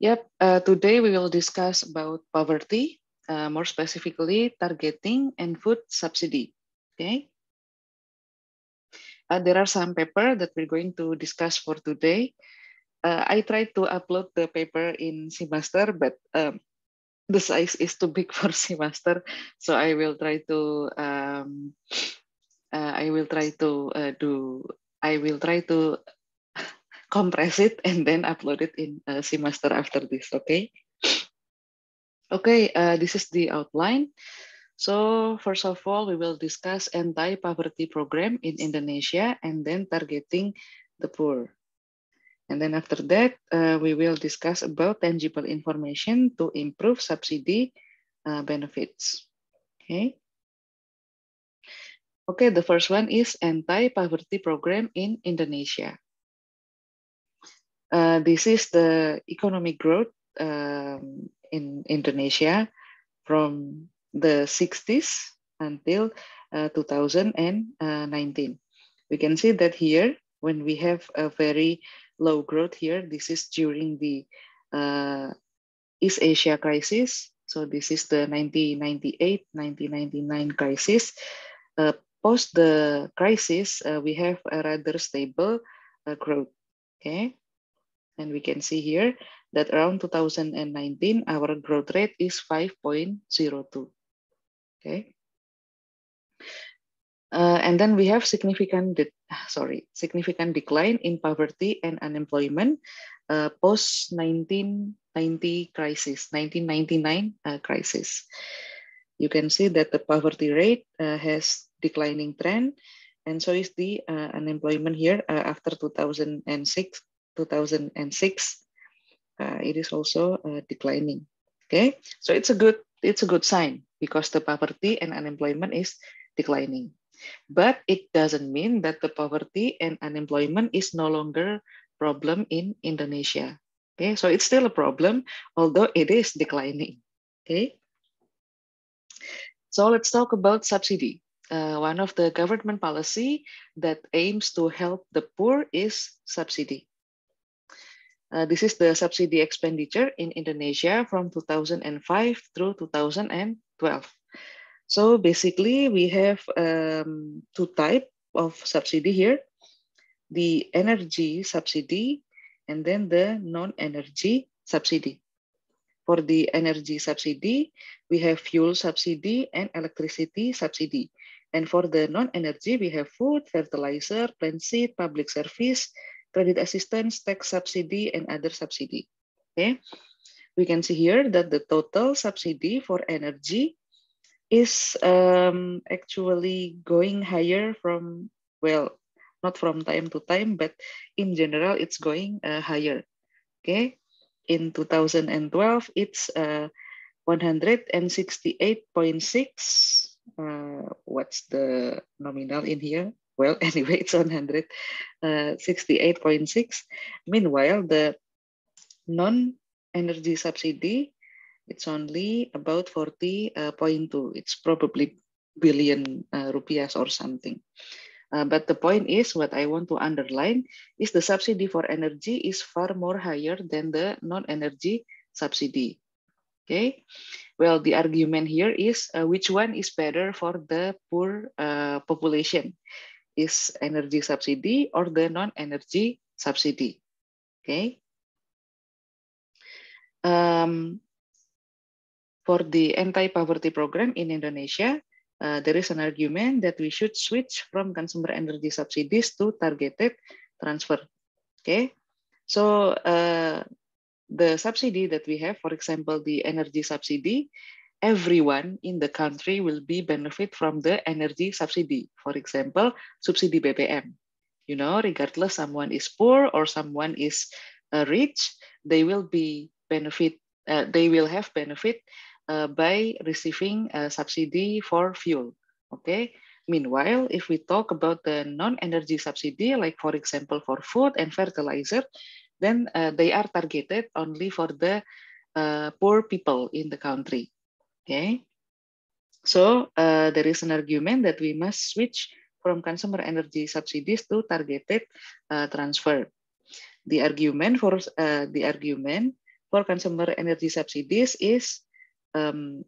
Yep, uh, today we will discuss about poverty, uh, more specifically targeting and food subsidy, okay? Uh, there are some paper that we're going to discuss for today. Uh, I tried to upload the paper in semester, but um, the size is too big for semester. so I will try to um, uh, I will try to uh, do I will try to compress it and then upload it in a uh, semester after this, okay? Okay, uh, this is the outline. So first of all, we will discuss anti-poverty program in Indonesia and then targeting the poor. And then after that, uh, we will discuss about tangible information to improve subsidy uh, benefits. Okay. Okay, the first one is anti-poverty program in Indonesia. Uh, this is the economic growth um, in Indonesia from the 60s until uh, 2019. Uh, we can see that here, when we have a very low growth here, this is during the uh, East Asia crisis. So this is the 1998-1999 crisis. Uh, post the crisis, we have a rather stable growth, okay? And we can see here that around 2019, our growth rate is 5.02, okay? Uh, and then we have significant, sorry, significant decline in poverty and unemployment uh, post 1990 crisis, 1999 uh, crisis. You can see that the poverty rate uh, has declining trend, and so is the uh, unemployment here uh, after 2006 2006, uh, it is also uh, declining. Okay, so it's a good it's a good sign because the poverty and unemployment is declining. But it doesn't mean that the poverty and unemployment is no longer problem in Indonesia. Okay, so it's still a problem, although it is declining. Okay. So let's talk about subsidy. Uh, one of the government policy that aims to help the poor is subsidy. Uh, this is the subsidy expenditure in Indonesia from 2005 through 2012. So basically, we have um, two type of subsidy here, the energy subsidy and then the non-energy subsidy. For the energy subsidy, we have fuel subsidy and electricity subsidy. And for the non-energy, we have food, fertilizer, plant seed, public service, credit assistance, tax subsidy, and other subsidy. Okay, we can see here that the total subsidy for energy is um, actually going higher from, well, not from time to time, but in general, it's going uh, higher. Okay, in 2012, it's uh, 168.6. Uh, what's the nominal in here? Well, anyway, it's 168.6. Uh, Meanwhile, the non-energy subsidy, it's only about 40.2. It's probably billion uh, rupiahs or something. Uh, but the point is, what I want to underline is the subsidy for energy is far more higher than the non-energy subsidy. Okay, well, the argument here is uh, which one is better for the poor uh, population? is energy subsidy or the non-energy subsidy. Okay. Um, for the anti-poverty program in Indonesia, uh, there is an argument that we should switch from consumer energy subsidies to targeted transfer. Okay, so uh, the subsidy that we have, for example, the energy subsidy, everyone in the country will be benefit from the energy subsidy. For example, subsidy BBM. You know, regardless someone is poor or someone is uh, rich, they will be benefit. Uh, they will have benefit uh, by receiving a subsidy for fuel. Okay. Meanwhile, if we talk about the non-energy subsidy, like for example for food and fertilizer, then uh, they are targeted only for the uh, poor people in the country. Okay. So uh, there is an argument that we must switch from consumer energy subsidies to targeted uh, transfer. The argument for uh, the argument for consumer energy subsidies is um,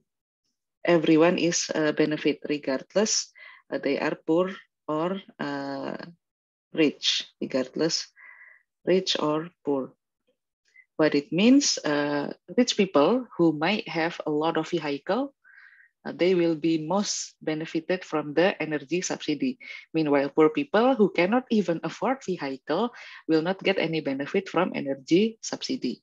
everyone is a uh, benefit regardless uh, they are poor or uh, rich, regardless rich or poor. but it means uh, rich people who might have a lot of vehicle, uh, they will be most benefited from the energy subsidy. Meanwhile, poor people who cannot even afford vehicle will not get any benefit from energy subsidy.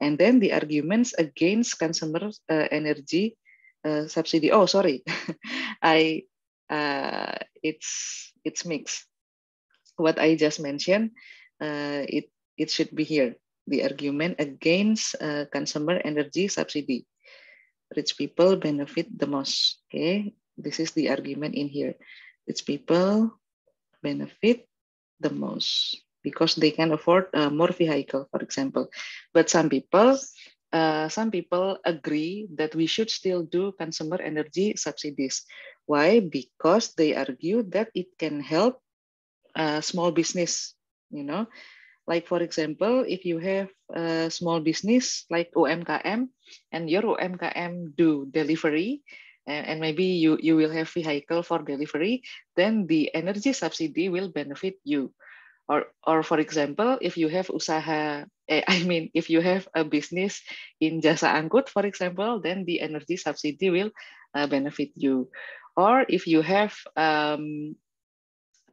And then the arguments against consumer uh, energy uh, subsidy. Oh, sorry, I uh, it's it's mixed. What I just mentioned, uh, it it should be here the argument against uh, consumer energy subsidy. Rich people benefit the most. Okay, this is the argument in here. Rich people benefit the most because they can afford uh, more vehicle, for example. But some people, uh, some people agree that we should still do consumer energy subsidies. Why? Because they argue that it can help uh, small business. You know, like for example, if you have a small business like UMKM and your UMKM do delivery, and, maybe you, you will have vehicle for delivery, then the energy subsidy will benefit you. Or, or for example, if you have usaha, eh, I mean, if you have a business in jasa angkut, for example, then the energy subsidy will uh, benefit you. Or if you have um,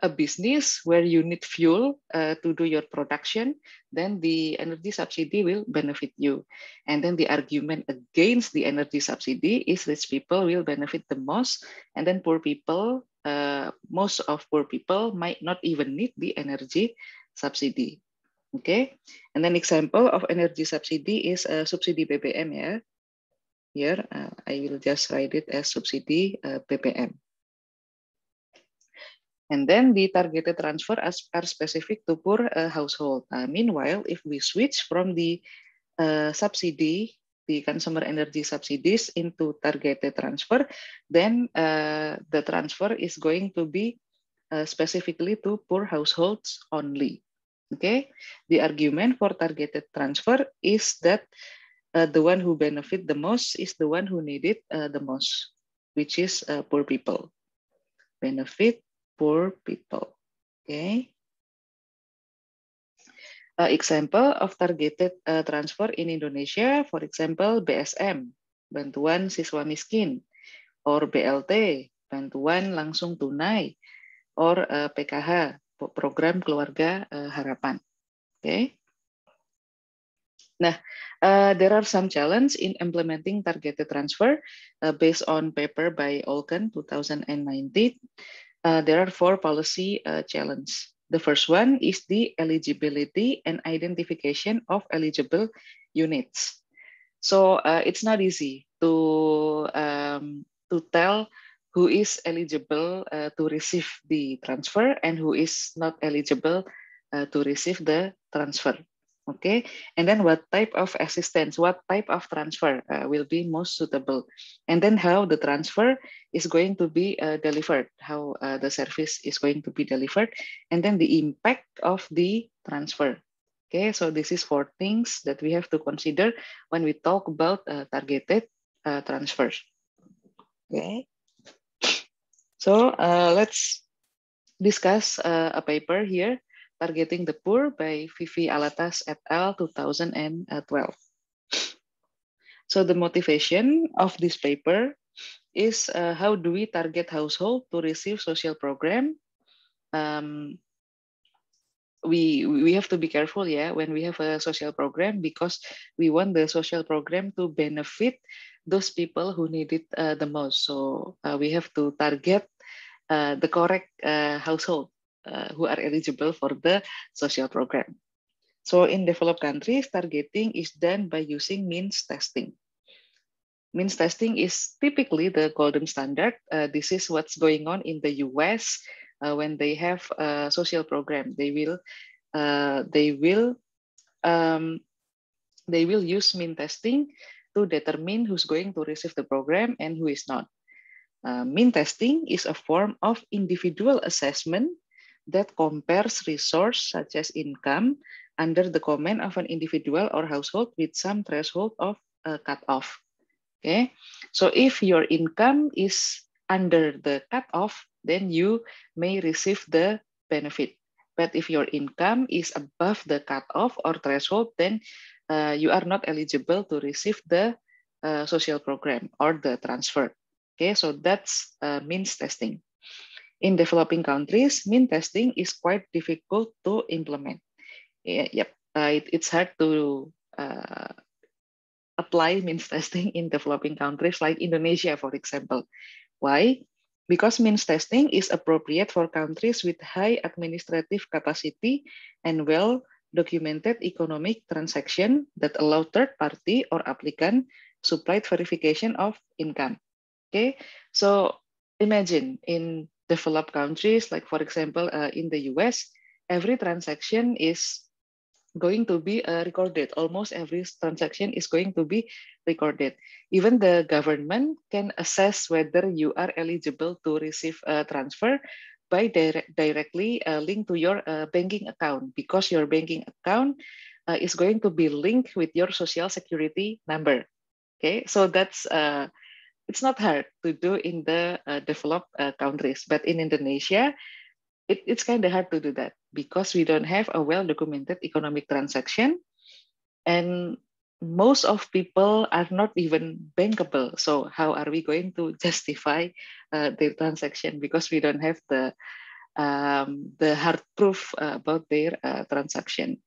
a business where you need fuel uh, to do your production, then the energy subsidy will benefit you. And then the argument against the energy subsidy is rich people will benefit the most, and then poor people, uh, most of poor people might not even need the energy subsidy. Okay, and then example of energy subsidy is a subsidy BBM Yeah. Here uh, I will just write it as subsidy uh, BBM. And then the targeted transfer as are specific to poor uh, household. Uh, meanwhile, if we switch from the uh, subsidy, the consumer energy subsidies into targeted transfer, then uh, the transfer is going to be uh, specifically to poor households only. Okay, the argument for targeted transfer is that uh, the one who benefit the most is the one who need it the most, which is poor people. Benefit poor people. Okay. Uh, example of targeted uh, transfer in Indonesia, for example, BSM, bantuan siswa miskin, or BLT, bantuan langsung tunai, or uh, PKH, program keluarga uh, harapan. Okay. Nah, uh, there are some challenges in implementing targeted transfer uh, based on paper by Olken 2019. Uh, there are four policy uh, challenges. The first one is the eligibility and identification of eligible units. So uh, it's not easy to, um, to tell who is eligible uh, to receive the transfer and who is not eligible uh, to receive the transfer okay and then what type of assistance what type of transfer uh, will be most suitable and then how the transfer is going to be uh, delivered how uh, the service is going to be delivered and then the impact of the transfer okay so this is four things that we have to consider when we talk about uh, targeted uh, transfers okay so uh, let's discuss a paper here Targeting the Poor by Vivi Alatas et al. 2012. So the motivation of this paper is uh, how do we target household to receive social program? Um, we we have to be careful, yeah, when we have a social program because we want the social program to benefit those people who need it uh, the most. So uh, we have to target uh, the correct uh, household uh, who are eligible for the social program. So in developed countries, targeting is done by using means testing. Means testing is typically the golden standard. Uh, this is what's going on in the US uh, when they have a social program. They will, uh, they will, um, they will use mean testing to determine who's going to receive the program and who is not. Uh, mean testing is a form of individual assessment that compares resource such as income under the command of an individual or household with some threshold of a cutoff. Okay, so if your income is under the cutoff, then you may receive the benefit. But if your income is above the cutoff or threshold, then uh, you are not eligible to receive the uh, social program or the transfer. Okay, so that's uh, means testing in developing countries, mean testing is quite difficult to implement. Yeah, yep, uh, it, it's hard to uh, apply means testing in developing countries like Indonesia, for example. Why? Because means testing is appropriate for countries with high administrative capacity and well documented economic transaction that allow third party or applicant supplied verification of income. Okay, so imagine in developed countries, like for example, uh, in the US, every transaction is going to be uh, recorded. Almost every transaction is going to be recorded. Even the government can assess whether you are eligible to receive a transfer by directly uh, linked to your uh, banking account because your banking account uh, is going to be linked with your social security number. Okay, so that's uh, it's not hard to do in the uh, developed uh, countries, but in Indonesia, it, it's kind of hard to do that because we don't have a well-documented economic transaction, and most of people are not even bankable. So how are we going to justify uh, their transaction because we don't have the um, the hard proof uh, about their uh, transaction?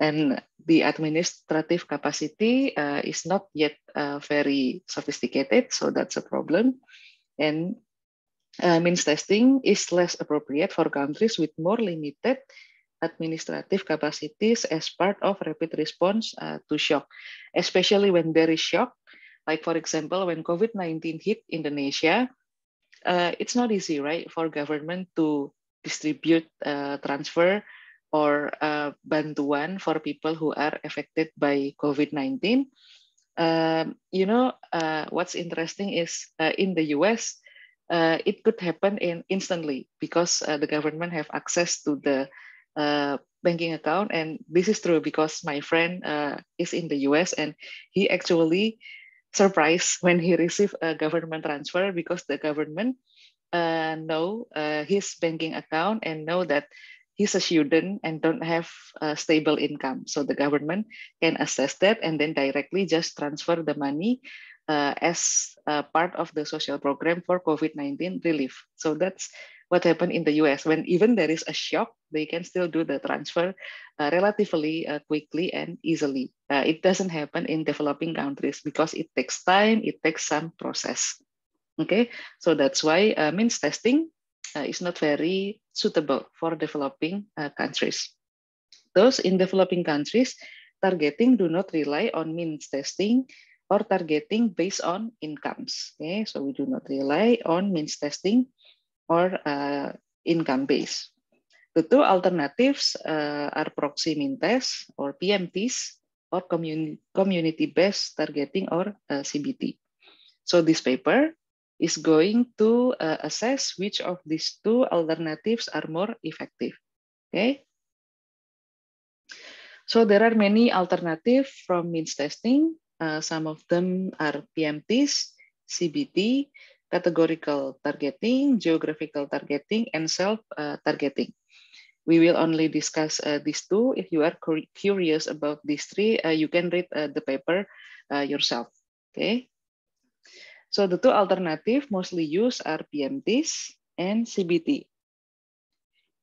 and the administrative capacity uh, is not yet uh, very sophisticated, so that's a problem. And uh, means testing is less appropriate for countries with more limited administrative capacities as part of rapid response uh, to shock, especially when there is shock. Like for example, when COVID-19 hit Indonesia, uh, it's not easy, right, for government to distribute uh, transfer or uh, bantuan for people who are affected by COVID-19. Um, you know, uh, what's interesting is uh, in the US, uh, it could happen in instantly because uh, the government have access to the uh, banking account. And this is true because my friend is in the US and he actually surprised when he received a government transfer because the government know his banking account and know that he's a student and don't have a stable income. So the government can assess that and then directly just transfer the money uh, as part of the social program for COVID-19 relief. So that's what happened in the US. When even there is a shock, they can still do the transfer uh, relatively uh, quickly and easily. Uh, it doesn't happen in developing countries because it takes time, it takes some process. Okay, so that's why uh, means testing uh, is not very suitable for developing uh, countries. Those in developing countries targeting do not rely on means testing or targeting based on incomes. Okay, so we do not rely on means testing or uh, income base. The two alternatives uh, are proxy mean test or PMTs or community-based targeting or uh, CBT. So this paper is going to uh, assess which of these two alternatives are more effective. Okay. So there are many alternatives from means testing. Uh, some of them are PMTs, CBT, categorical targeting, geographical targeting, and self-targeting. Uh, we will only discuss uh, these two. If you are curious about these three, uh, you can read uh, the paper yourself. Okay. So the two alternative mostly used are PMTs and CBT.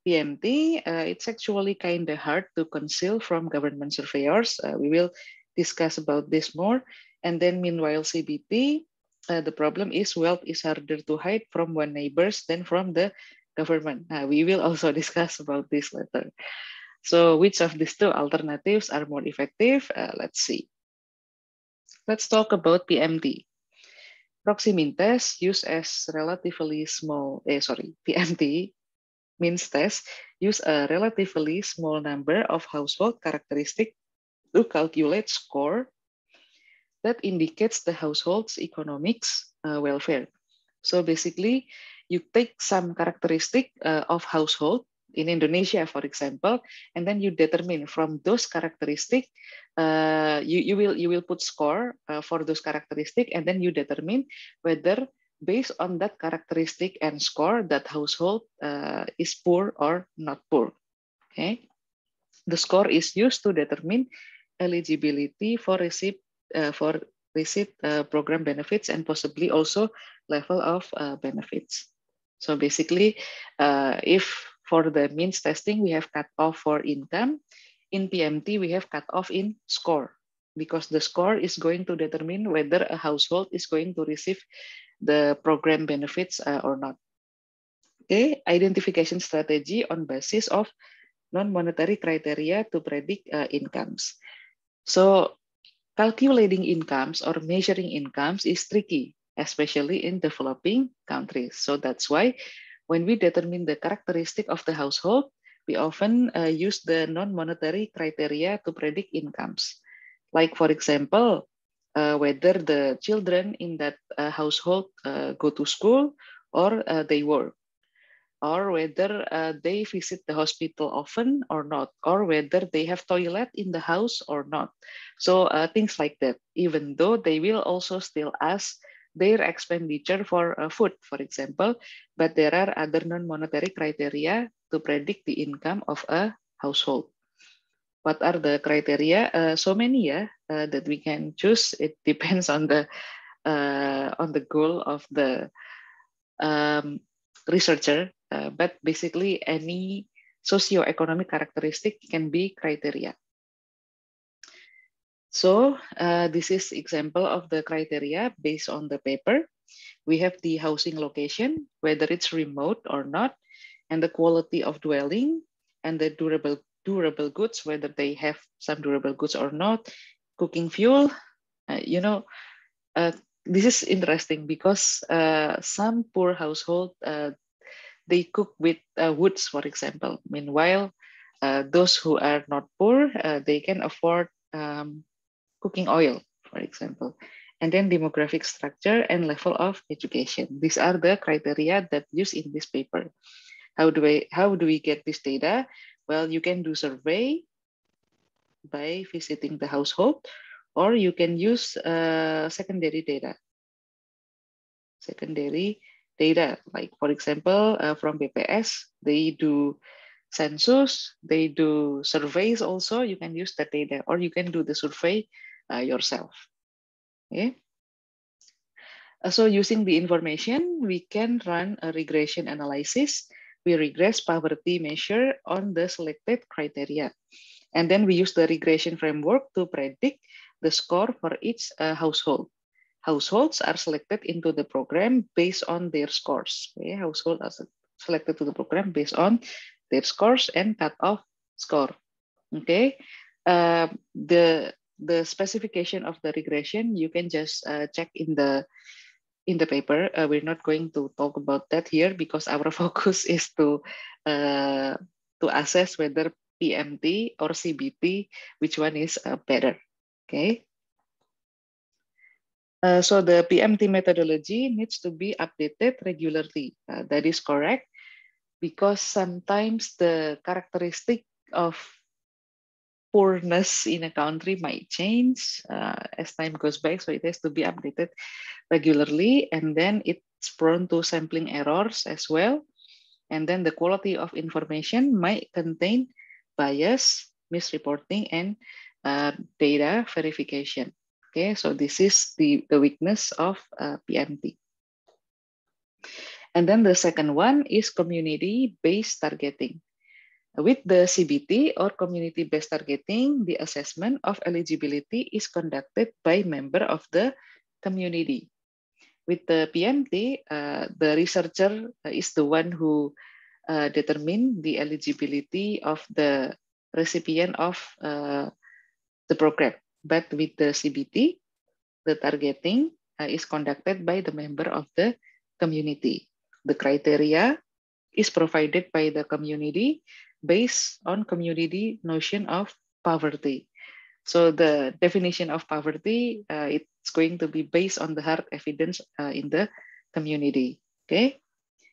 PMT, uh, it's actually kind of hard to conceal from government surveyors. Uh, we will discuss about this more. And then meanwhile, CBT, uh, the problem is wealth is harder to hide from one neighbors than from the government. Uh, we will also discuss about this later. So which of these two alternatives are more effective? Uh, let's see. Let's talk about PMT mean test used as relatively small, eh, sorry, PMT means test use a relatively small number of household characteristics to calculate score that indicates the household's economics uh, welfare. So basically, you take some characteristic uh, of household in Indonesia, for example, and then you determine from those characteristic, uh, you, you will you will put score uh, for those characteristic, and then you determine whether based on that characteristic and score that household uh, is poor or not poor. Okay, the score is used to determine eligibility for receipt uh, for receipt uh, program benefits and possibly also level of uh, benefits. So basically, if for the means testing, we have cut off for income. In PMT, we have cut off in score because the score is going to determine whether a household is going to receive the program benefits uh, or not. Okay, identification strategy on basis of non-monetary criteria to predict uh, incomes. So calculating incomes or measuring incomes is tricky, especially in developing countries. So that's why when we determine the characteristic of the household, we often uh, use the non-monetary criteria to predict incomes. Like for example, uh, whether the children in that uh, household uh, go to school or uh, they work, or whether uh, they visit the hospital often or not, or whether they have toilet in the house or not. So things like that, even though they will also still ask their expenditure for uh, food, for example, but there are other non-monetary criteria to predict the income of a household. What are the criteria? Uh, so many yeah, uh, that we can choose. It depends on the uh, on the goal of the um, researcher, uh, but basically any socioeconomic characteristic can be criteria. So uh, this is example of the criteria based on the paper. We have the housing location, whether it's remote or not, and the quality of dwelling and the durable, durable goods, whether they have some durable goods or not, cooking fuel, uh, you know, uh, this is interesting because uh, some poor household, uh, they cook with uh, woods, for example. Meanwhile, those who are not poor, they can afford um, cooking oil, for example. And then demographic structure and level of education. These are the criteria that used in this paper. How do we, how do we get this data? Well, you can do survey by visiting the household, or you can use uh, secondary data. Secondary data, like for example, uh, from BPS, they do census, they do surveys also, you can use the data, or you can do the survey uh, yourself. Okay. Uh, so using the information, we can run a regression analysis. We regress poverty measure on the selected criteria. And then we use the regression framework to predict the score for each uh, household. Households are selected into the program based on their scores. Okay? Households are selected to the program based on their scores and cutoff score. Okay, uh, the the specification of the regression, you can just uh, check in the in the paper. Uh, we're not going to talk about that here because our focus is to uh, to assess whether PMT or CBT, which one is uh, better. Okay. Uh, so the PMT methodology needs to be updated regularly. Uh, that is correct because sometimes the characteristic of poorness in a country might change uh, as time goes by. So it has to be updated regularly. And then it's prone to sampling errors as well. And then the quality of information might contain bias, misreporting, and uh, data verification. Okay, so this is the, the weakness of uh, PMT. And then the second one is community-based targeting. With the CBT or community-based targeting, the assessment of eligibility is conducted by member of the community. With the PMT, uh, the researcher uh, is the one who uh, determine the eligibility of the recipient of uh, the program. But with the CBT, the targeting uh, is conducted by the member of the community. The criteria is provided by the community based on community notion of poverty. So the definition of poverty, uh, it's going to be based on the hard evidence uh, in the community, okay?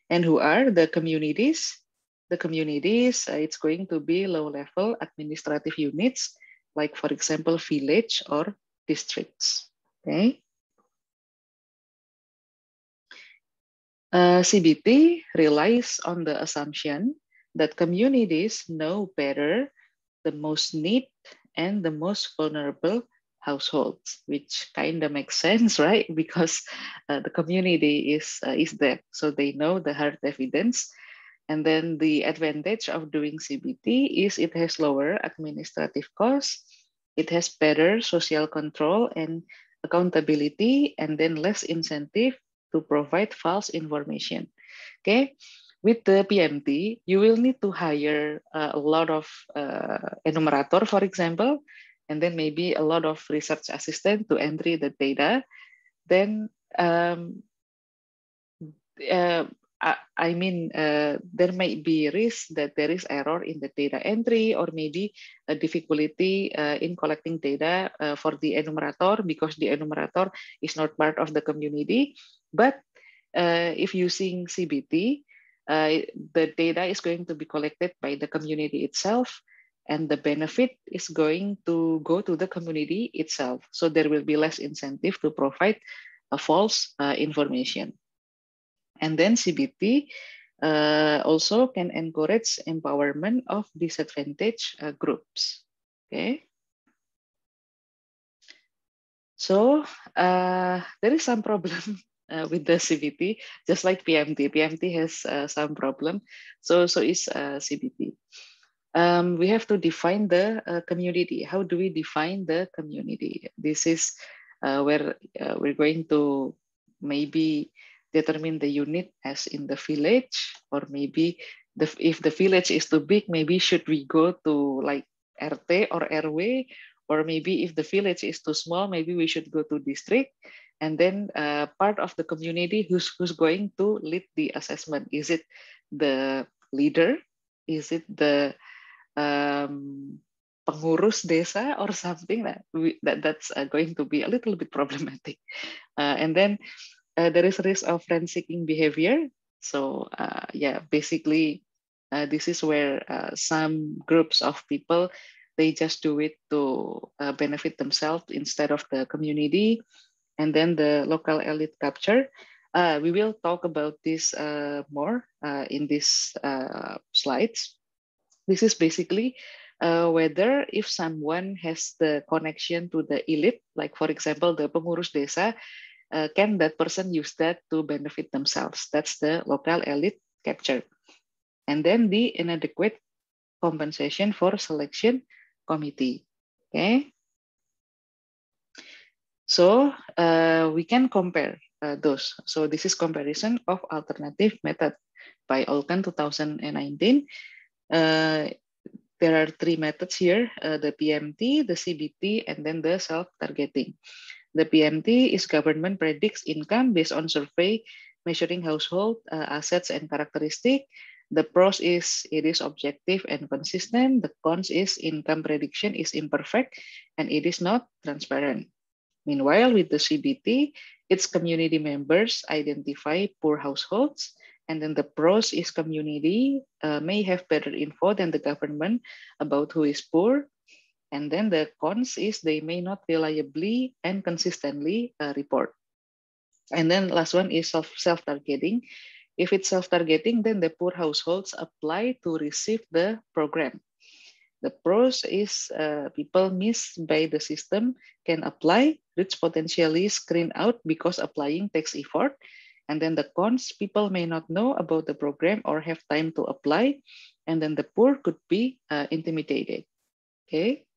And who are the communities? The communities, uh, it's going to be low-level administrative units, like for example, village or districts, okay? Uh, CBT relies on the assumption that communities know better the most need and the most vulnerable households, which kind of makes sense, right? Because uh, the community is, uh, is there. So they know the hard evidence. And then the advantage of doing CBT is it has lower administrative costs, it has better social control and accountability, and then less incentive to provide false information. Okay, with the PMT, you will need to hire uh, a lot of uh, enumerator, for example, and then maybe a lot of research assistant to entry the data. Then, um, uh, I, I, mean, uh, there might be risk that there is error in the data entry or maybe a difficulty uh, in collecting data uh, for the enumerator because the enumerator is not part of the community. But if using CBT, uh, the data is going to be collected by the community itself and the benefit is going to go to the community itself. So there will be less incentive to provide a false uh, information. And then CBT uh, also can encourage empowerment of disadvantaged uh, groups. Okay. So uh, there is some problem uh, with the CBT, just like PMT. PMT has uh, some problem, so so is uh, CBT. Um, we have to define the uh, community. How do we define the community? This is uh, where uh, we're going to maybe determine the unit as in the village, or maybe the, if the village is too big, maybe should we go to like RT or RW, or maybe if the village is too small, maybe we should go to district and then uh, part of the community who's who's going to lead the assessment is it the leader is it the um, pengurus desa or something that we, that that's uh, going to be a little bit problematic uh, and then uh, there is risk of rent seeking behavior so uh, yeah basically uh, this is where uh, some groups of people they just do it to benefit themselves instead of the community and then the local elite capture. Uh, we will talk about this uh, more uh, in these uh, slides. This is basically uh, whether if someone has the connection to the elite, like for example, the pengurus desa, uh, can that person use that to benefit themselves? That's the local elite capture. And then the inadequate compensation for selection committee. Okay, so uh, we can compare uh, those. So this is comparison of alternative method by Olkan 2019. Uh, there are three methods here, uh, the PMT, the CBT, and then the self-targeting. The PMT is government predicts income based on survey measuring household uh, assets and characteristic. The pros is it is objective and consistent. The cons is income prediction is imperfect and it is not transparent. Meanwhile, with the CBT, its community members identify poor households, and then the pros is community uh, may have better info than the government about who is poor. And then the cons is they may not reliably and consistently uh, report. And then last one is self-targeting. If it's self-targeting, then the poor households apply to receive the program. The pros is uh, people missed by the system can apply, which potentially screen out because applying takes effort. And then the cons, people may not know about the program or have time to apply. And then the poor could be uh, intimidated. Okay.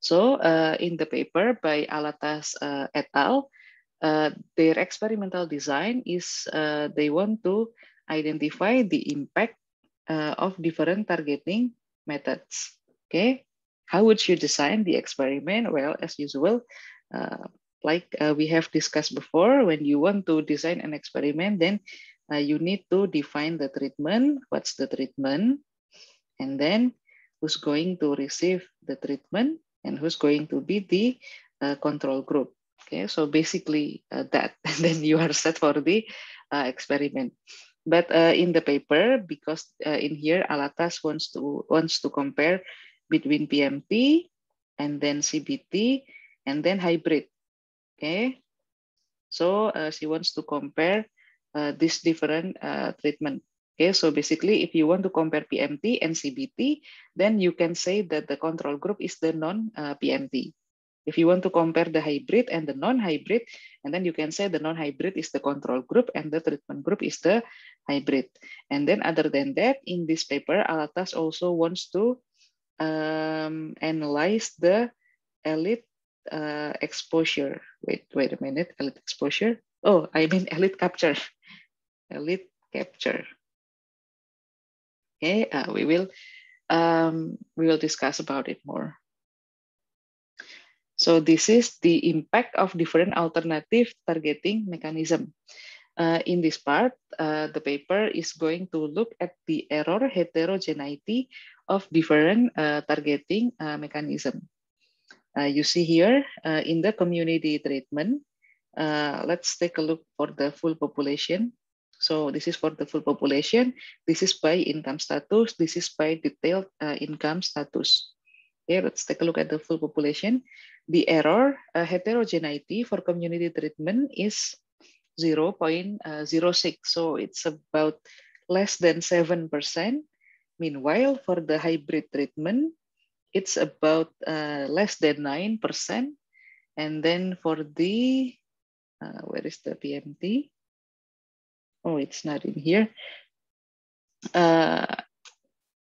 So uh, in the paper by Alatas uh, et al., uh, their experimental design is uh, they want to identify the impact uh, of different targeting methods. Okay, how would you design the experiment? Well, as usual, uh, like uh, we have discussed before, when you want to design an experiment, then uh, you need to define the treatment, what's the treatment, and then who's going to receive the treatment and who's going to be the uh, control group. Okay, so basically uh, that, and then you are set for the uh, experiment. but uh, in the paper because uh, in here alatas wants to wants to compare between pmt and then cbt and then hybrid okay so uh, she wants to compare uh, this different uh, treatment okay so basically if you want to compare pmt and cbt then you can say that the control group is the non uh, pmt If you want to compare the hybrid and the non-hybrid, and then you can say the non-hybrid is the control group and the treatment group is the hybrid. And then other than that, in this paper, Alatas also wants to um, analyze the elite uh, exposure. Wait, wait a minute, elite exposure. Oh, I mean elite capture, elite capture. Okay, uh, we will um, we will discuss about it more. So this is the impact of different alternative targeting mechanism. Uh, in this part, uh, the paper is going to look at the error heterogeneity of different uh, targeting uh, mechanism. Uh, you see here uh, in the community treatment, let's take a look for the full population. So this is for the full population. This is by income status. This is by detailed income status. Here, let's take a look at the full population the error uh, heterogeneity for community treatment is 0 uh, 0.06. So it's about less than 7%. Meanwhile, for the hybrid treatment, it's about uh, less than 9%. And then for the, uh, where is the PMT? Oh, it's not in here. Uh,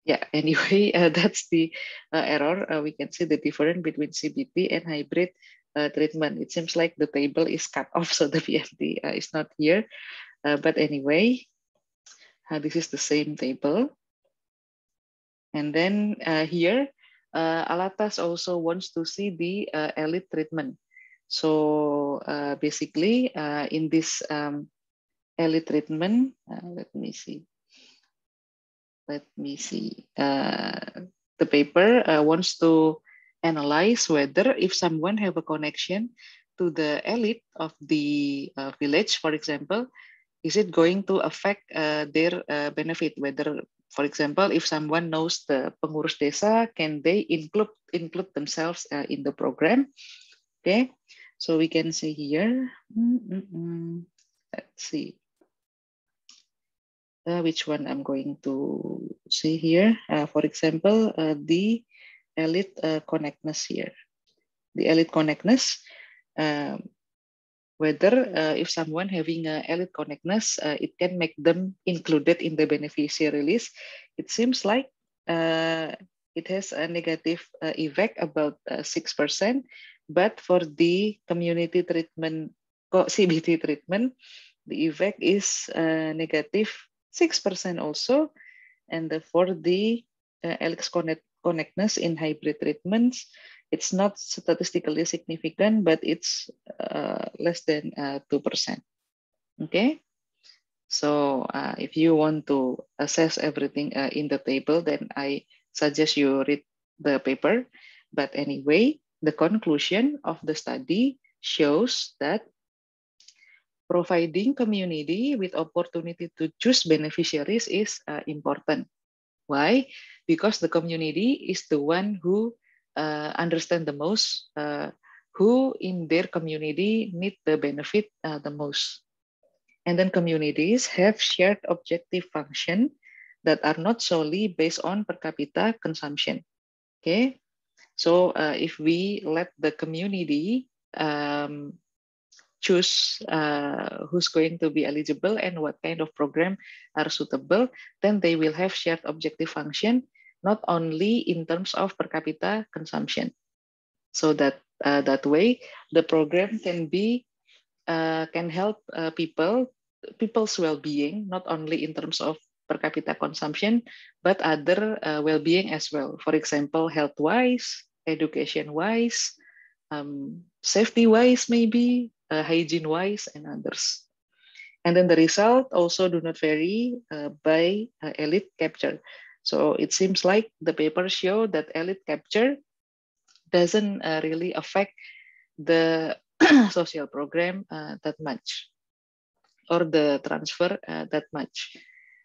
yeah, anyway, uh, that's the uh, error. Uh, we can see the difference between CBT and hybrid uh, treatment. It seems like the table is cut off, so the VFD uh, is not here. Uh, but anyway, this is the same table. And then here, Alatas also wants to see the elite treatment. So basically, in this um, elite treatment, let me see let me see. Uh, the paper uh, wants to analyze whether if someone have a connection to the elite of the uh, village, for example, is it going to affect uh, their uh, benefit? Whether, for example, if someone knows the pengurus desa, can they include include themselves uh, in the program? Okay, so we can see here. Mm -mm -mm. Let's see uh, which one I'm going to see here. Uh, for example, uh, the elite uh, connectness here. The elite connectness, um, whether uh, if someone having a elite connectness, uh, it can make them included in the beneficiary list. It seems like it has a negative effect about 6%, but for the community treatment, CBT treatment, the effect is negative 6% also. And therefore, the uh, LX connect connectness in hybrid treatments, it's not statistically significant, but it's uh, less than uh, 2%. Okay. So uh, if you want to assess everything uh, in the table, then I suggest you read the paper. But anyway, the conclusion of the study shows that providing community with opportunity to choose beneficiaries is uh, important. Why? Because the community is the one who uh, understand the most, uh, who in their community need the benefit uh, the most. And then communities have shared objective function that are not solely based on per capita consumption. Okay, so uh, if we let the community um, choose uh, who's going to be eligible and what kind of program are suitable, then they will have shared objective function, not only in terms of per capita consumption. So that, uh, that way, the program can be, uh, can help uh, people, people's well-being, not only in terms of per capita consumption, but other uh, well-being as well. For example, health-wise, education-wise, um, safety-wise maybe, uh, hygiene wise and others. And then the result also do not vary uh, by uh, elite capture. So it seems like the paper show that elite capture doesn't uh, really affect the social program uh, that much or the transfer uh, that much.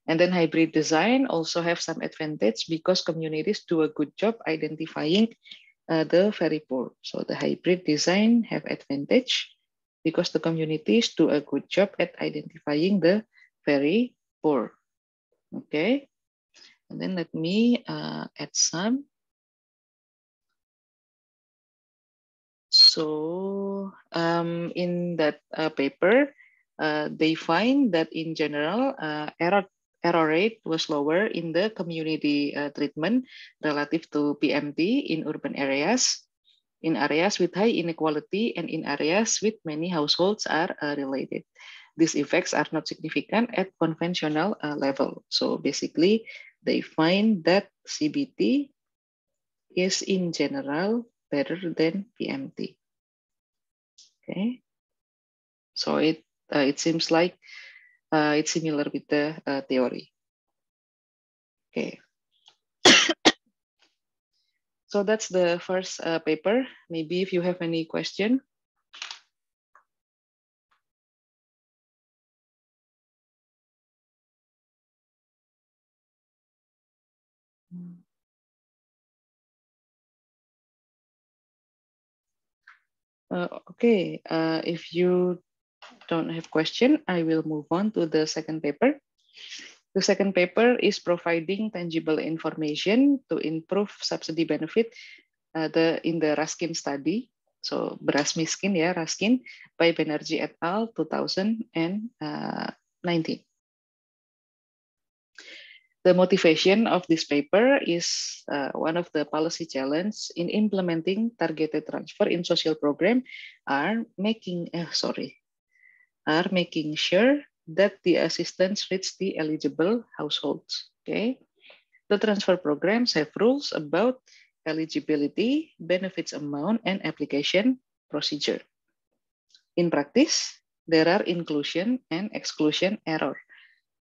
And then hybrid design also have some advantage because communities do a good job identifying uh, the very poor. So the hybrid design have advantage because the communities do a good job at identifying the very poor. Okay, and then let me uh, add some. So um, in that uh, paper, uh, they find that in general, uh, error, error rate was lower in the community uh, treatment relative to PMT in urban areas in areas with high inequality and in areas with many households are uh, related. These effects are not significant at conventional uh, level. So basically, they find that CBT is in general better than PMT. Okay, so it uh, it seems like uh, it's similar with the uh, theory. Okay, so that's the first uh, paper. Maybe if you have any question. Uh, okay, uh, if you don't have question, I will move on to the second paper. The second paper is providing tangible information to improve subsidy benefit uh, the, in the Raskin study. So beras miskin ya Raskin by Benerji et al. 2019. The motivation of this paper is uh, one of the policy challenge in implementing targeted transfer in social program are making uh, sorry are making sure that the assistance reaches the eligible households. Okay. The transfer programs have rules about eligibility, benefits amount, and application procedure. In practice, there are inclusion and exclusion error.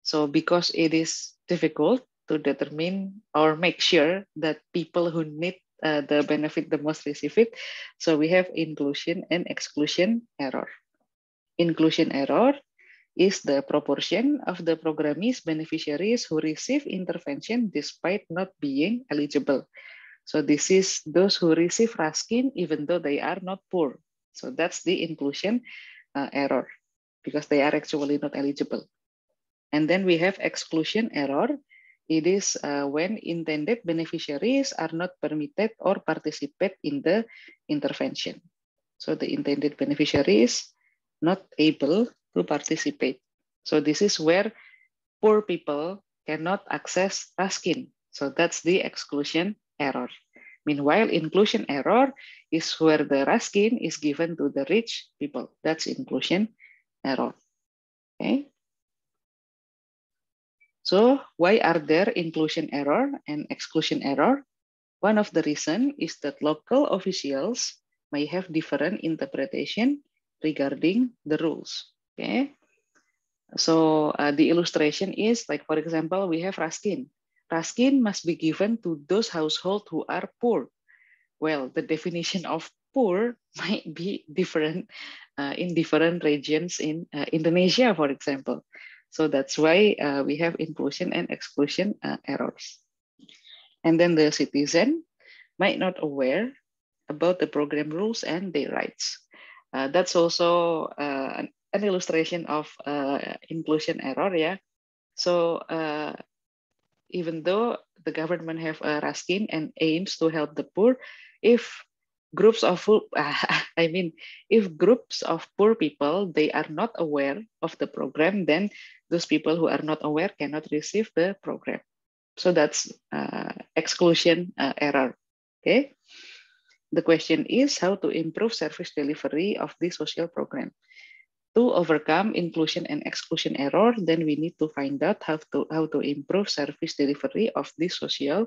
So because it is difficult to determine or make sure that people who need uh, the benefit the most receive it, so we have inclusion and exclusion error. Inclusion error is the proportion of the programmee's beneficiaries who receive intervention despite not being eligible. So this is those who receive Raskin even though they are not poor. So that's the inclusion uh, error because they are actually not eligible. And then we have exclusion error. It is uh, when intended beneficiaries are not permitted or participate in the intervention. So the intended beneficiaries not able to participate. So this is where poor people cannot access Raskin. So that's the exclusion error. Meanwhile, inclusion error is where the Raskin is given to the rich people. That's inclusion error. Okay. So why are there inclusion error and exclusion error? One of the reason is that local officials may have different interpretation regarding the rules. Okay. So uh, the illustration is like, for example, we have Raskin. Raskin must be given to those households who are poor. Well, the definition of poor might be different uh, in different regions in uh, Indonesia, for example. So that's why uh, we have inclusion and exclusion uh, errors. And then the citizen might not aware about the program rules and their rights. Uh, that's also uh, an an illustration of uh, inclusion error. Yeah, so uh, even though the government have a uh, raskin and aims to help the poor, if groups of I mean, if groups of poor people they are not aware of the program, then those people who are not aware cannot receive the program. So that's uh, exclusion uh, error. Okay. The question is how to improve service delivery of this social program to overcome inclusion and exclusion error, then we need to find out how to, how to improve service delivery of this social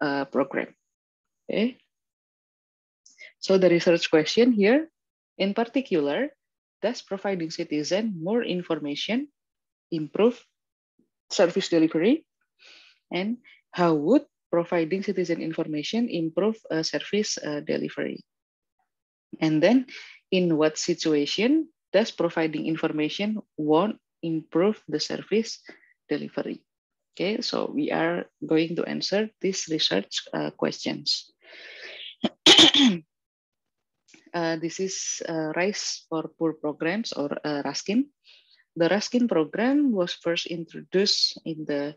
uh, program. Okay. So the research question here, in particular, does providing citizen more information improve service delivery? And how would providing citizen information improve uh, service uh, delivery? And then in what situation Thus, providing information won't improve the service delivery. Okay, so we are going to answer these research uh, questions. uh, this is uh, Rice for Poor Programs or uh, RASKIN. The RASKIN program was first introduced in the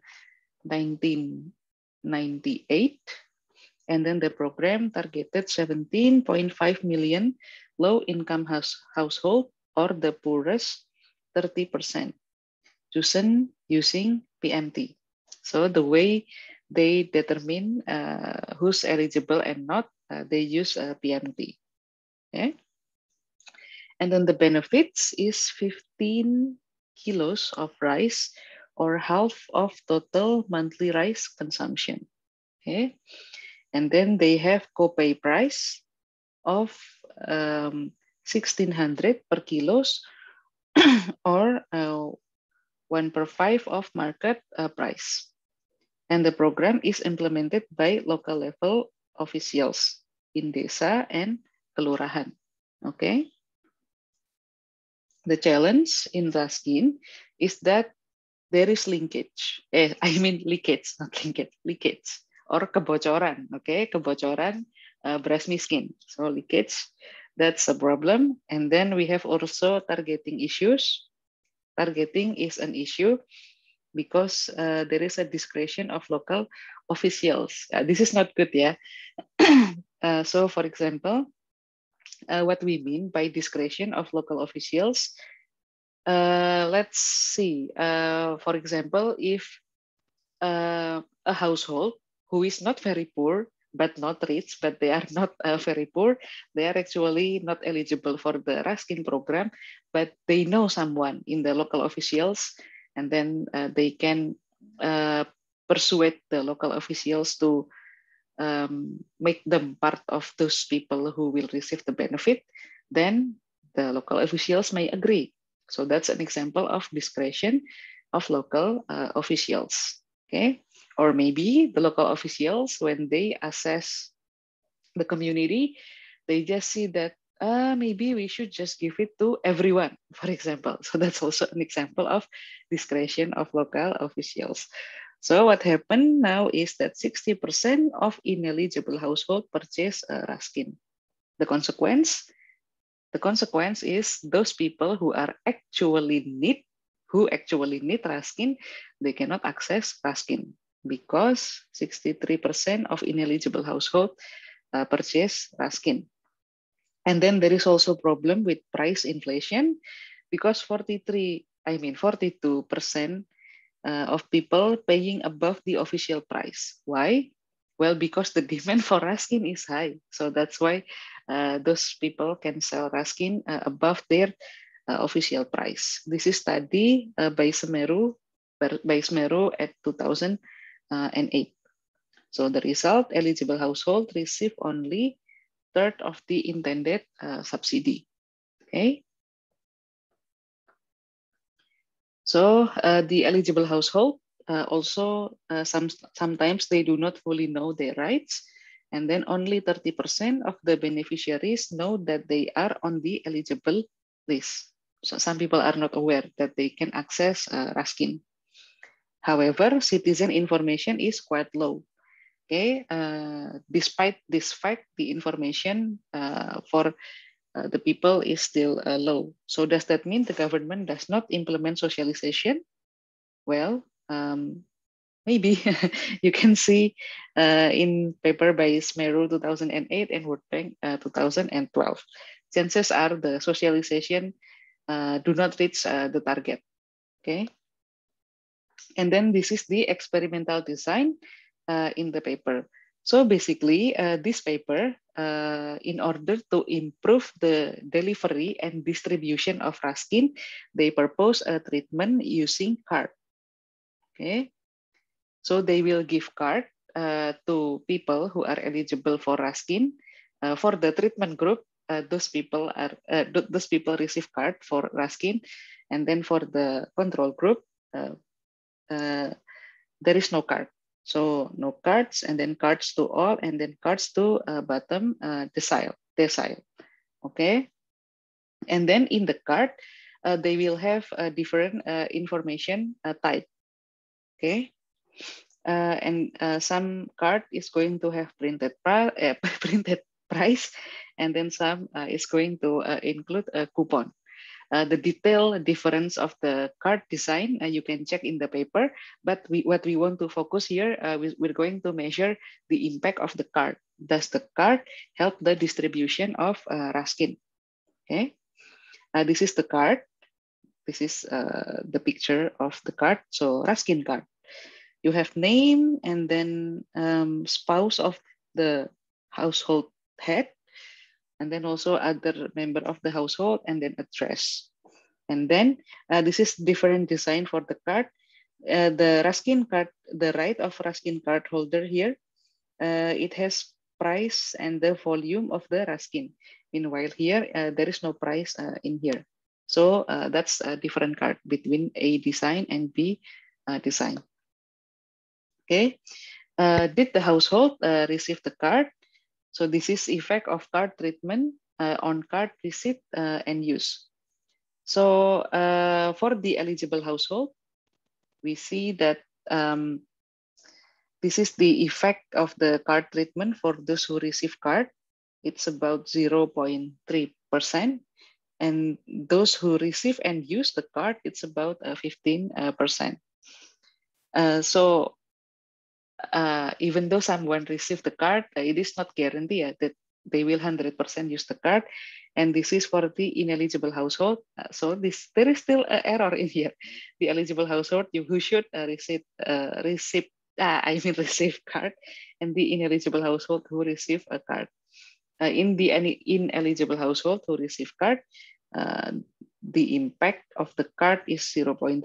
1998 and then the program targeted 17.5 million low-income house, household or the poorest 30%, chosen using PMT. So the way they determine uh, who's eligible and not, uh, they use uh, PMT. Okay. And then the benefits is 15 kilos of rice or half of total monthly rice consumption. Okay. And then they have co-pay price of um, 1600 per kilos or uh, one per five of market uh, price. And the program is implemented by local level officials in desa and kelurahan. Okay. The challenge in Raskin is that there is linkage. Eh, I mean leakage, not linkage, leakage or kebocoran. Okay, kebocoran uh, breast miskin. So leakage That's a problem. And then we have also targeting issues. Targeting is an issue because uh, there is a discretion of local officials. Uh, this is not good, yeah. uh, so, for example, uh, what we mean by discretion of local officials. Uh, let's see. Uh, for example, if a household who is not very poor but not rich, but they are not uh, very poor. They are actually not eligible for the Raskin program, but they know someone in the local officials, and then uh, they can uh, persuade the local officials to um, make them part of those people who will receive the benefit. Then the local officials may agree. So that's an example of discretion of local uh, officials. Okay or maybe the local officials when they assess the community they just see that uh, maybe we should just give it to everyone for example so that's also an example of discretion of local officials so what happened now is that 60% of ineligible household purchase a raskin the consequence the consequence is those people who are actually need who actually need raskin they cannot access raskin because 63% of ineligible household uh, purchase Raskin. And then there is also problem with price inflation because 43, I mean 42% uh, of people paying above the official price. Why? Well, because the demand for Raskin is high. So that's why uh, those people can sell Raskin uh, above their uh, official price. This is study uh, by Semeru, by Semeru at 2000 uh, and 8. So the result, eligible household receive only third of the intended uh, subsidy. Okay. So uh, the eligible household uh, also uh, some, sometimes they do not fully know their rights and then only 30% of the beneficiaries know that they are on the eligible list. So some people are not aware that they can access uh, Raskin. However, citizen information is quite low. Okay, uh, despite this fact, the information uh, for uh, the people is still uh, low. So does that mean the government does not implement socialization? Well, um, maybe you can see uh, in paper by Smeru 2008 and World Bank uh, 2012. Chances are the socialization do not reach the target. Okay. And then this is the experimental design uh, in the paper. So basically, uh, this paper, uh, in order to improve the delivery and distribution of Raskin, they propose a treatment using CART. Okay, so they will give CART uh, to people who are eligible for Raskin. Uh, for the treatment group, uh, those people are uh, those people receive CART for Raskin, and then for the control group, uh, there is no card. So no cards, and then cards to all, and then cards to uh, bottom uh, decile, decile, okay? And then in the card, uh, they will have a different uh, information uh, type, okay? and some card is going to have printed, pri printed price, and then some is going to include a coupon, uh, the detailed difference of the card design uh, you can check in the paper but we what we want to focus here uh, we, we're going to measure the impact of the card does the card help the distribution of uh, raskin okay uh, this is the card this is the picture of the card so raskin card you have name and then um, spouse of the household head and then also other member of the household, and then address. And then uh, this is different design for the card. Uh, the Ruskin card, the right of Ruskin card holder here, uh, it has price and the volume of the Ruskin. Meanwhile here, uh, there is no price uh, in here. So uh, that's a different card between A design and B design. Okay. did the household receive the card? So this is effect of card treatment uh, on card receipt uh, and use. So uh, for the eligible household, we see that um, this is the effect of the card treatment for those who receive card. It's about 0.3%. And those who receive and use the card, it's about 15%. Uh, uh, uh, so uh, even though someone received the card, uh, it is not guaranteed that they will 100% use the card. And this is for the ineligible household. Uh, so this there is still an error in here. The eligible household you, who should uh, receive, uh, receive uh, I mean receive card, and the ineligible household who receive a card. Uh, in the ineligible household who receive card, uh, the impact of the card is 0.3%,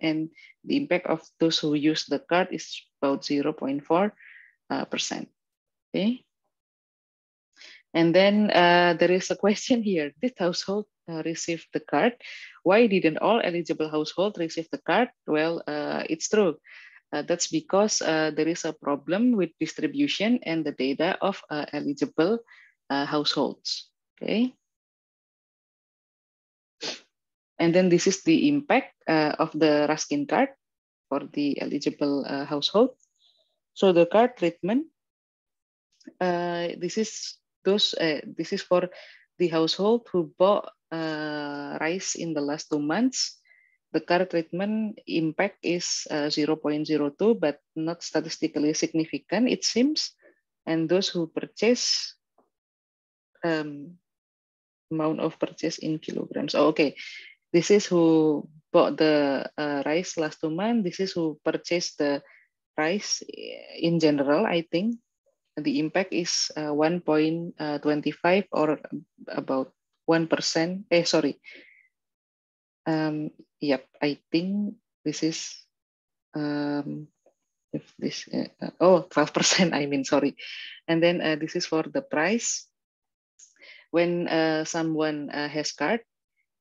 and the impact of those who use the card is about 0.4%. okay. And then uh, there is a question here. Did household uh, receive the card? Why didn't all eligible households receive the card? Well, uh, it's true. Uh, that's because uh, there is a problem with distribution and the data of eligible households. Okay. And then this is the impact uh, of the Raskin card for the eligible uh, household. So the card treatment, uh, this is those uh, this is for the household who bought uh, rice in the last two months. The card treatment impact is uh, 0.02, but not statistically significant, it seems. And those who purchase um, amount of purchase in kilograms. Oh, okay this is who bought the uh, rice last two months. This is who purchased the rice eh, in general. I think the impact is uh, 1.25 uh, or about 1%. Eh, sorry. Um, yep, I think this is, um, if this, eh, uh, oh, 12%, I mean, sorry. And then uh, this is for the price. When uh, someone uh, has card,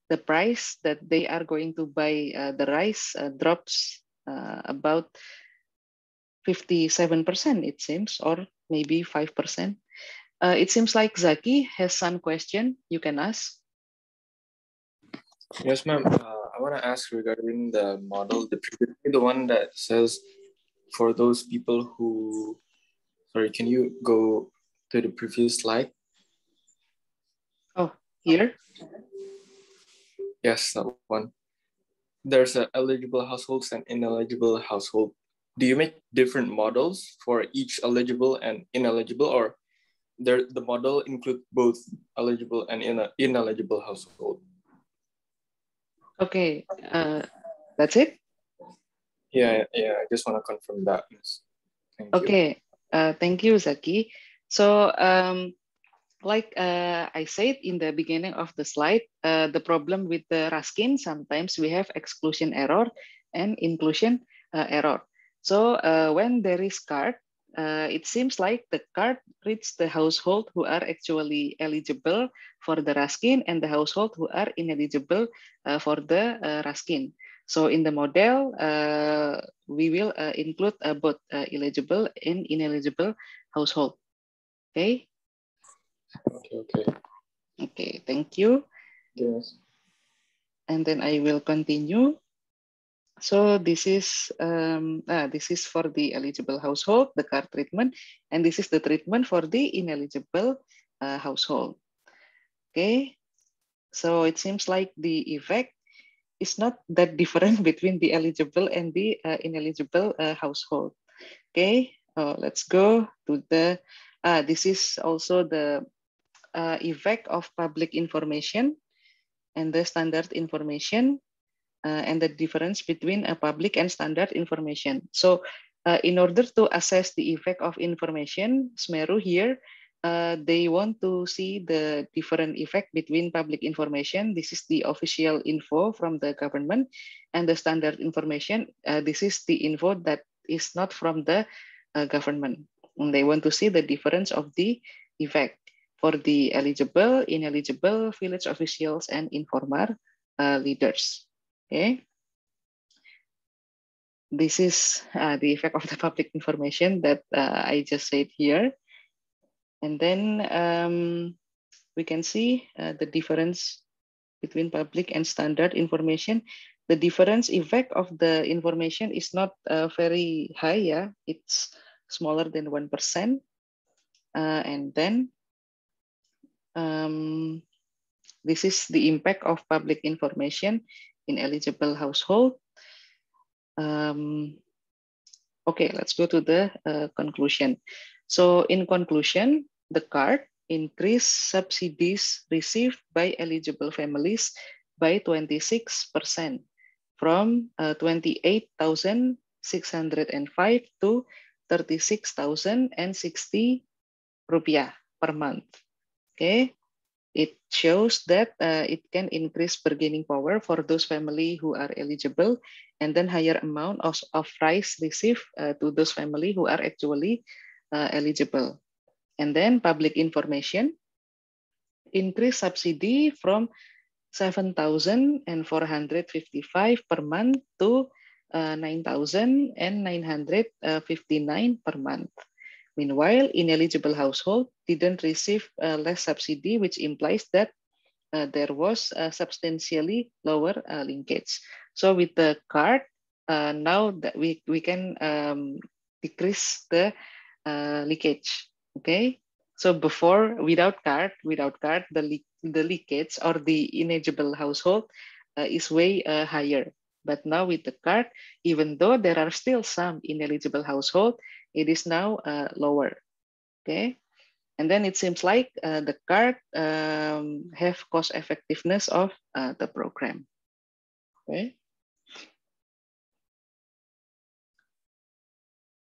the price that they are going to buy uh, the rice uh, drops uh, about 57%, it seems, or maybe 5%. Uh, it seems like Zaki has some question you can ask. Yes, ma'am. Uh, I want to ask regarding the model, the, the one that says for those people who, sorry, can you go to the previous slide? Oh, here? Yes, that one. There's a eligible households and ineligible household. Do you make different models for each eligible and ineligible, or there, the model include both eligible and in, ineligible household? Okay, uh, that's it? Yeah, yeah, I just want to confirm that. Yes. Thank okay, you. Uh, thank you, Zaki. So um, like uh, I said in the beginning of the slide, uh, the problem with the Ruskin, sometimes we have exclusion error and inclusion uh, error. So uh, when there is card, uh, it seems like the card reads the household who are actually eligible for the Ruskin and the household who are ineligible uh, for the Ruskin. So in the model, we will include both eligible and ineligible household. Okay. Okay, okay. Okay, thank you. Yes. And then I will continue. So this is um, ah, this is for the eligible household, the CAR treatment, and this is the treatment for the ineligible uh, household. Okay, so it seems like the effect is not that different between the eligible and the uh, ineligible uh, household. Okay, uh, let's go to the, uh, this is also the uh, effect of public information and the standard information uh, and the difference between a public and standard information. So uh, in order to assess the effect of information, Smeru here, uh, they want to see the different effect between public information. This is the official info from the government and the standard information. Uh, this is the info that is not from the uh, government. And they want to see the difference of the effect for the eligible, ineligible village officials and informal uh, leaders. Okay. This is uh, the effect of the public information that uh, I just said here. And then um, we can see uh, the difference between public and standard information. The difference effect of the information is not uh, very high, yeah. It's smaller than 1%. Uh, and then um, this is the impact of public information in eligible household. Um, okay, let's go to the uh, conclusion. So in conclusion, the card increased subsidies received by eligible families by 26% from uh, 28,605 to 36,060 rupiah per month. Okay, it shows that uh, it can increase bargaining power for those family who are eligible and then higher amount of, of rice received uh, to those family who are actually uh, eligible. And then public information, increase subsidy from 7,455 per month to uh, 9,959 per month. Meanwhile, ineligible household didn't receive uh, less subsidy, which implies that uh, there was a substantially lower uh, linkage. So with the card, uh, now that we, we can um, decrease the uh, leakage, okay? So before, without card, without card, the, le the leakage or the ineligible household is way higher. But now with the card, even though there are still some ineligible household, it is now uh, lower, okay? And then it seems like uh, the card um, have cost effectiveness of uh, the program, okay?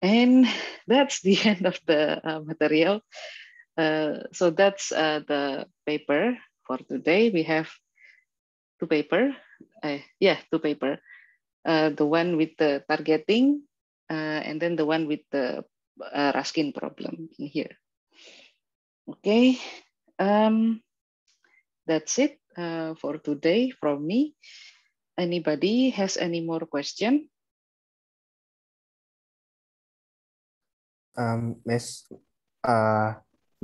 And that's the end of the uh, material. Uh, so that's uh, the paper for today. We have two paper, yeah, two paper. the one with the targeting uh, and then the one with the uh, Ruskin problem in here. Okay, um, that's it uh, for today from me. Anybody has any more question? Um, Miss, uh,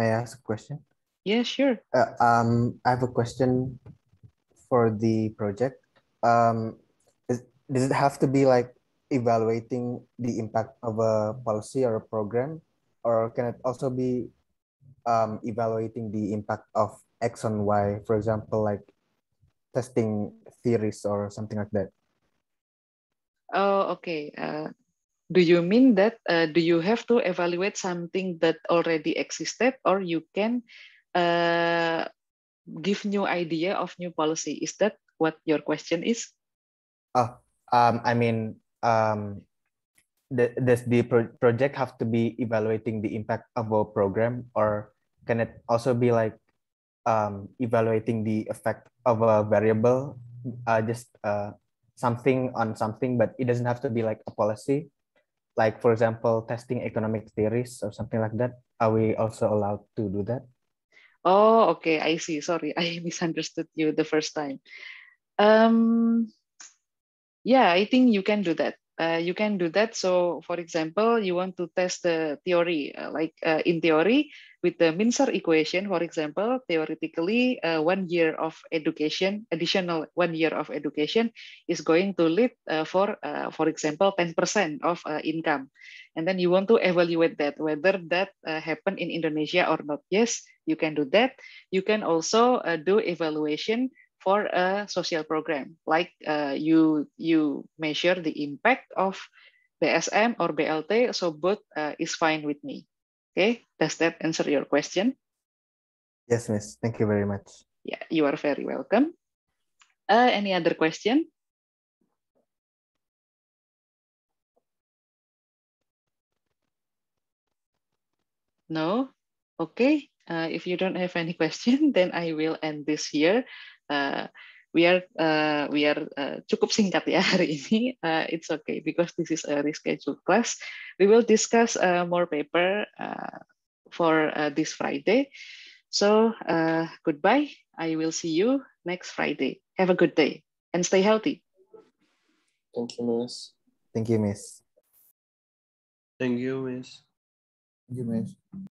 may I ask a question? Yeah, sure. Uh, um, I have a question for the project. Um, is, does it have to be like evaluating the impact of a policy or a program, or can it also be um, evaluating the impact of X on Y, for example, like testing theories or something like that? Oh, okay. Uh, do you mean that uh, do you have to evaluate something that already existed, or you can uh, give new idea of new policy? Is that what your question is? Oh, um, I mean, um, the, does the pro- project have to be evaluating the impact of a program or can it also be like um, evaluating the effect of a variable uh, just uh, something on something but it doesn't have to be like a policy like for example testing economic theories or something like that are we also allowed to do that oh okay i see sorry i misunderstood you the first time um yeah i think you can do that uh, you can do that so for example you want to test the theory uh, like uh, in theory with the mincer equation for example theoretically uh, one year of education additional one year of education is going to lead uh, for uh, for example 10% of income and then you want to evaluate that whether that happened in indonesia or not yes you can do that you can also do evaluation for a social program. Like uh, you, you measure the impact of BSM or BLT, so both uh, is fine with me. Okay, does that answer your question? Yes, miss. Thank you very much. Yeah, you are very welcome. Uh, any other question? No? Okay. Uh, if you don't have any question, then I will end this here. uh, we are uh, we are uh, cukup singkat ya hari ini. Uh, it's okay because this is a rescheduled class. We will discuss uh, more paper uh, for uh, this Friday. So uh, goodbye. I will see you next Friday. Have a good day and stay healthy. Thank you, Miss. Thank you, Miss. Thank you, Miss. Thank you, Miss.